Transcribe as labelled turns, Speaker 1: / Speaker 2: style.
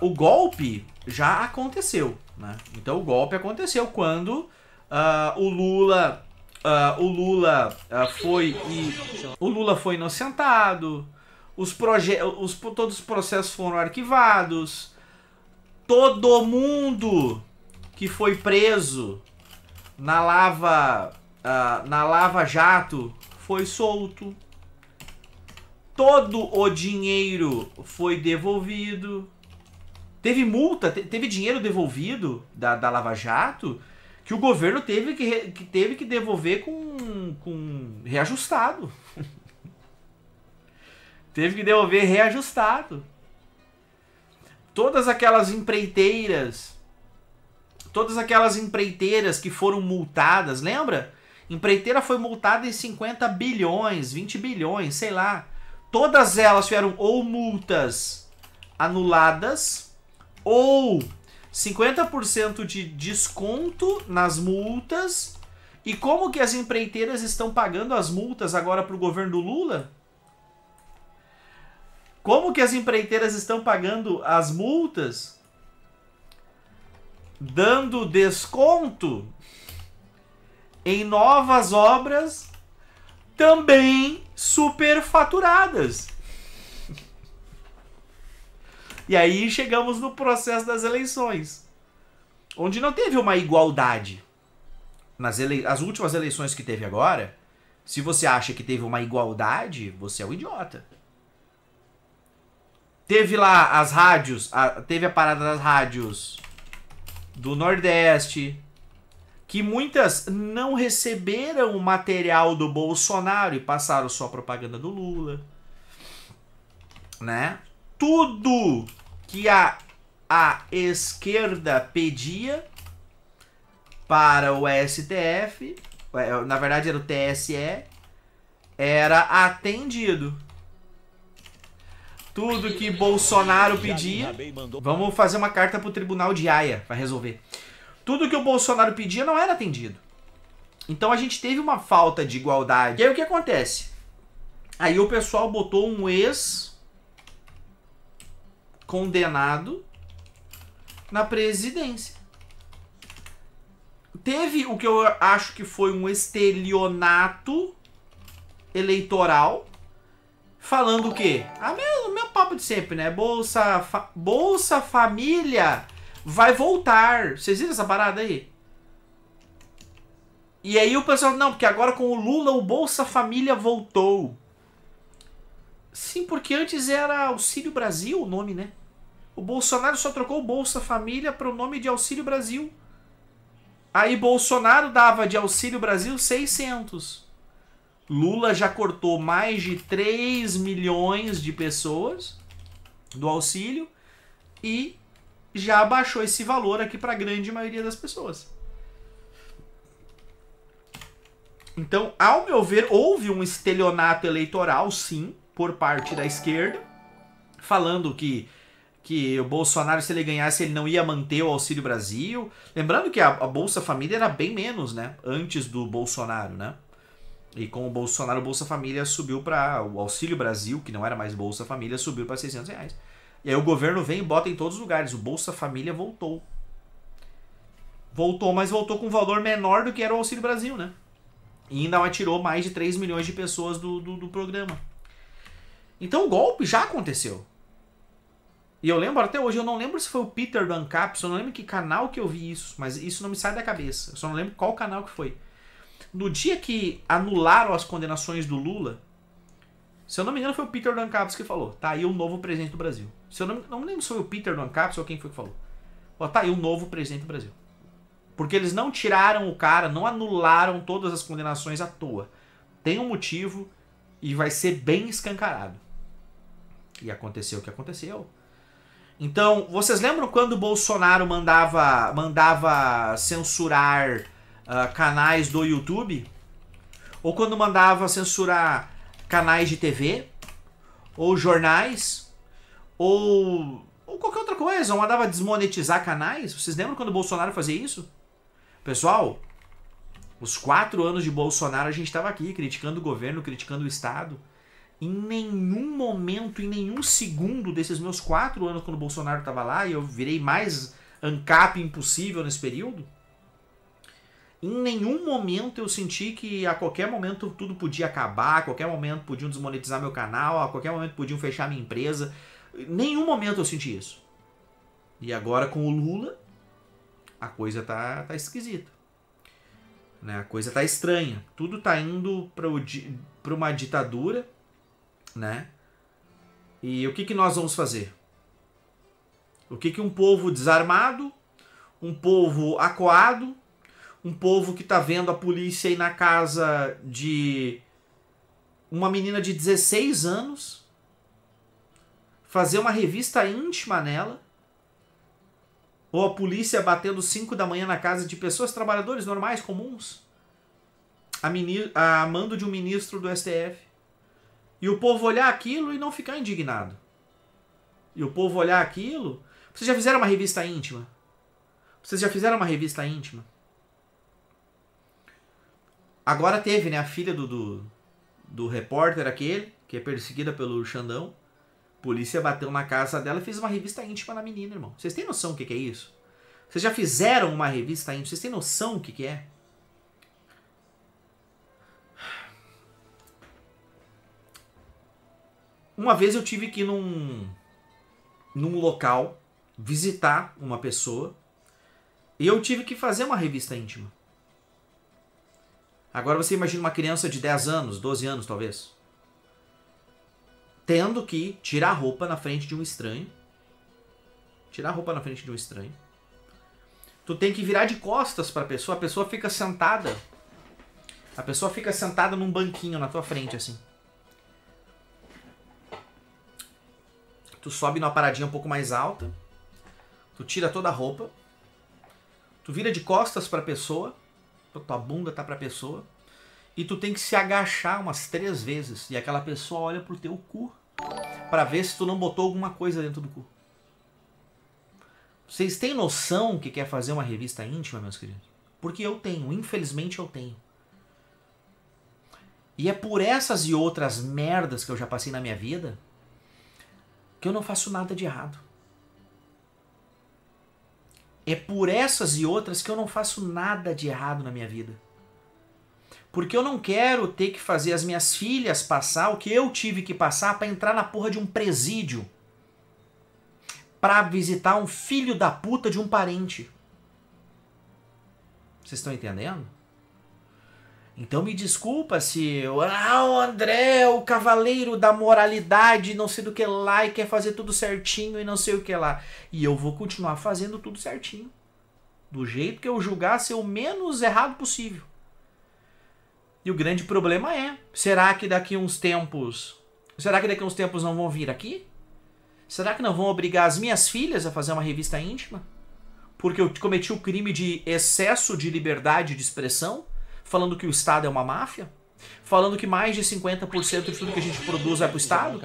Speaker 1: o golpe já aconteceu, né? Então o golpe aconteceu quando uh, o Lula uh, o Lula uh, foi e, o Lula foi inocentado, os os, todos os processos foram arquivados, todo mundo que foi preso na lava na lava jato foi solto, todo o dinheiro foi devolvido Teve multa, teve dinheiro devolvido da, da Lava Jato que o governo teve que, que, teve que devolver com, com reajustado. teve que devolver reajustado. Todas aquelas empreiteiras, todas aquelas empreiteiras que foram multadas, lembra? Empreiteira foi multada em 50 bilhões, 20 bilhões, sei lá. Todas elas tiveram ou multas anuladas ou 50% de desconto nas multas. E como que as empreiteiras estão pagando as multas agora para o governo do Lula? Como que as empreiteiras estão pagando as multas? Dando desconto em novas obras também superfaturadas. E aí chegamos no processo das eleições, onde não teve uma igualdade. Nas ele... As últimas eleições que teve agora, se você acha que teve uma igualdade, você é um idiota. Teve lá as rádios, a... teve a parada das rádios do Nordeste, que muitas não receberam o material do Bolsonaro e passaram só a propaganda do Lula. Né? Tudo que a, a esquerda pedia para o STF, é, na verdade era o TSE, era atendido. Tudo que Bolsonaro pedia. Vamos fazer uma carta pro tribunal de Haia para resolver. Tudo que o Bolsonaro pedia não era atendido. Então a gente teve uma falta de igualdade. E aí o que acontece? Aí o pessoal botou um ex condenado na presidência. Teve o que eu acho que foi um estelionato eleitoral, falando o quê? Ah, meu, meu papo de sempre, né? Bolsa, fa Bolsa Família vai voltar. Vocês viram essa parada aí? E aí o pessoal, não, porque agora com o Lula o Bolsa Família voltou. Sim, porque antes era Auxílio Brasil o nome, né? O Bolsonaro só trocou Bolsa Família para o nome de Auxílio Brasil. Aí Bolsonaro dava de Auxílio Brasil 600. Lula já cortou mais de 3 milhões de pessoas do auxílio e já abaixou esse valor aqui para a grande maioria das pessoas. Então, ao meu ver, houve um estelionato eleitoral, sim, por parte da esquerda, falando que que o Bolsonaro, se ele ganhasse, ele não ia manter o Auxílio Brasil. Lembrando que a, a Bolsa Família era bem menos, né? Antes do Bolsonaro, né? E com o Bolsonaro, o Bolsa Família subiu para. O Auxílio Brasil, que não era mais Bolsa Família, subiu para 600 reais. E aí o governo vem e bota em todos os lugares. O Bolsa Família voltou. Voltou, mas voltou com um valor menor do que era o Auxílio Brasil, né? E ainda atirou mais de 3 milhões de pessoas do, do, do programa. Então o golpe já aconteceu. E eu lembro até hoje, eu não lembro se foi o Peter Bancaps, eu não lembro que canal que eu vi isso, mas isso não me sai da cabeça. Eu só não lembro qual canal que foi. No dia que anularam as condenações do Lula, se eu não me engano foi o Peter Bancaps que falou, tá aí o novo presidente do Brasil. Se eu não, não me lembro se foi o Peter Bancaps ou quem foi que falou. Ó, tá aí o novo presidente do Brasil. Porque eles não tiraram o cara, não anularam todas as condenações à toa. Tem um motivo e vai ser bem escancarado. E aconteceu o que aconteceu. Então, vocês lembram quando o Bolsonaro mandava, mandava censurar uh, canais do YouTube? Ou quando mandava censurar canais de TV? Ou jornais? Ou, ou qualquer outra coisa? Ou mandava desmonetizar canais? Vocês lembram quando o Bolsonaro fazia isso? Pessoal, os quatro anos de Bolsonaro a gente estava aqui criticando o governo, criticando o Estado em nenhum momento, em nenhum segundo desses meus quatro anos quando o Bolsonaro estava lá, e eu virei mais ANCAP impossível nesse período, em nenhum momento eu senti que a qualquer momento tudo podia acabar, a qualquer momento podiam desmonetizar meu canal, a qualquer momento podiam fechar minha empresa. Em nenhum momento eu senti isso. E agora com o Lula, a coisa tá, tá esquisita. Né? A coisa tá estranha. Tudo tá indo para uma ditadura né? E o que, que nós vamos fazer? O que, que um povo desarmado, um povo acuado, um povo que está vendo a polícia ir na casa de uma menina de 16 anos, fazer uma revista íntima nela, ou a polícia batendo 5 da manhã na casa de pessoas, trabalhadores normais, comuns, a, mini, a mando de um ministro do STF. E o povo olhar aquilo e não ficar indignado. E o povo olhar aquilo. Vocês já fizeram uma revista íntima? Vocês já fizeram uma revista íntima? Agora teve, né? A filha do, do, do repórter aquele, que é perseguida pelo Xandão. Polícia bateu na casa dela e fez uma revista íntima na menina, irmão. Vocês têm noção do que, que é isso? Vocês já fizeram uma revista íntima? Vocês têm noção do que, que é? Uma vez eu tive que ir num, num local visitar uma pessoa e eu tive que fazer uma revista íntima. Agora você imagina uma criança de 10 anos, 12 anos talvez, tendo que tirar a roupa na frente de um estranho. Tirar a roupa na frente de um estranho. Tu tem que virar de costas para a pessoa, a pessoa fica sentada. A pessoa fica sentada num banquinho na tua frente assim. Tu sobe numa paradinha um pouco mais alta. Tu tira toda a roupa. Tu vira de costas para a pessoa. Tua bunda tá para a pessoa. E tu tem que se agachar umas três vezes. E aquela pessoa olha pro teu cu para ver se tu não botou alguma coisa dentro do cu. Vocês têm noção que quer fazer uma revista íntima, meus queridos? Porque eu tenho, infelizmente eu tenho. E é por essas e outras merdas que eu já passei na minha vida que eu não faço nada de errado. É por essas e outras que eu não faço nada de errado na minha vida. Porque eu não quero ter que fazer as minhas filhas passar o que eu tive que passar para entrar na porra de um presídio. Para visitar um filho da puta de um parente. Vocês estão entendendo? Então me desculpa se eu, ah, o André, o cavaleiro da moralidade, não sei do que lá, e quer fazer tudo certinho e não sei o que lá. E eu vou continuar fazendo tudo certinho. Do jeito que eu julgar ser o menos errado possível. E o grande problema é, será que daqui uns tempos. Será que daqui uns tempos não vão vir aqui? Será que não vão obrigar as minhas filhas a fazer uma revista íntima? Porque eu cometi o crime de excesso de liberdade de expressão? falando que o Estado é uma máfia, falando que mais de 50% de tudo que a gente produz é para o Estado.